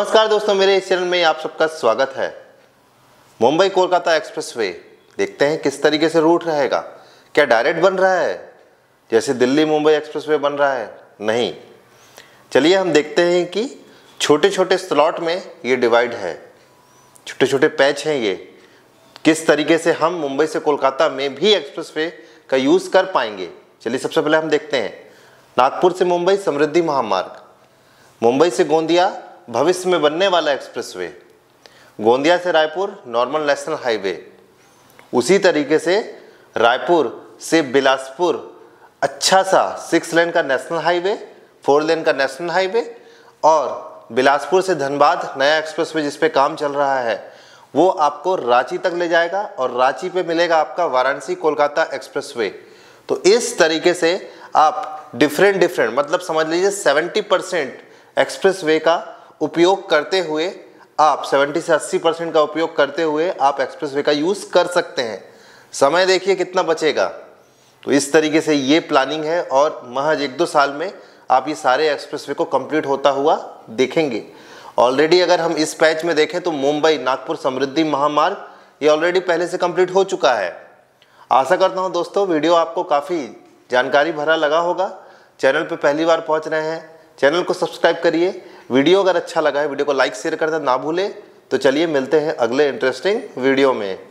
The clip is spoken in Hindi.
नमस्कार दोस्तों मेरे इस चैनल में आप सबका स्वागत है मुंबई कोलकाता एक्सप्रेसवे देखते हैं किस तरीके से रूट रहेगा क्या डायरेक्ट बन रहा है जैसे दिल्ली मुंबई एक्सप्रेसवे बन रहा है नहीं चलिए हम देखते हैं कि छोटे छोटे स्लॉट में ये डिवाइड है छोटे छोटे पैच हैं ये किस तरीके से हम मुंबई से कोलकाता में भी एक्सप्रेस का यूज़ कर पाएंगे चलिए सबसे पहले हम देखते हैं नागपुर से मुंबई समृद्धि महामार्ग मुंबई से गोंदिया भविष्य में बनने वाला एक्सप्रेसवे गोंदिया से रायपुर नॉर्मल नेशनल हाईवे उसी तरीके से रायपुर से बिलासपुर अच्छा सा सिक्स लेन का नेशनल हाईवे फोर लेन का नेशनल हाईवे और बिलासपुर से धनबाद नया एक्सप्रेसवे जिस पे काम चल रहा है वो आपको रांची तक ले जाएगा और रांची पे मिलेगा आपका वाराणसी कोलकाता एक्सप्रेसवे तो इस तरीके से आप डिफरेंट डिफरेंट मतलब समझ लीजिए 70 परसेंट एक्सप्रेस का उपयोग करते हुए आप 70 से 80 परसेंट का उपयोग करते हुए आप एक्सप्रेसवे का यूज़ कर सकते हैं समय देखिए कितना बचेगा तो इस तरीके से ये प्लानिंग है और महज एक दो साल में आप ये सारे एक्सप्रेसवे को कंप्लीट होता हुआ देखेंगे ऑलरेडी अगर हम इस पैच में देखें तो मुंबई नागपुर समृद्धि महामार्ग ये ऑलरेडी पहले से कंप्लीट हो चुका है आशा करता हूँ दोस्तों वीडियो आपको काफ़ी जानकारी भरा लगा होगा चैनल पर पहली बार पहुँच रहे हैं चैनल को सब्सक्राइब करिए वीडियो अगर अच्छा लगा है वीडियो को लाइक शेयर करना ना भूले तो चलिए मिलते हैं अगले इंटरेस्टिंग वीडियो में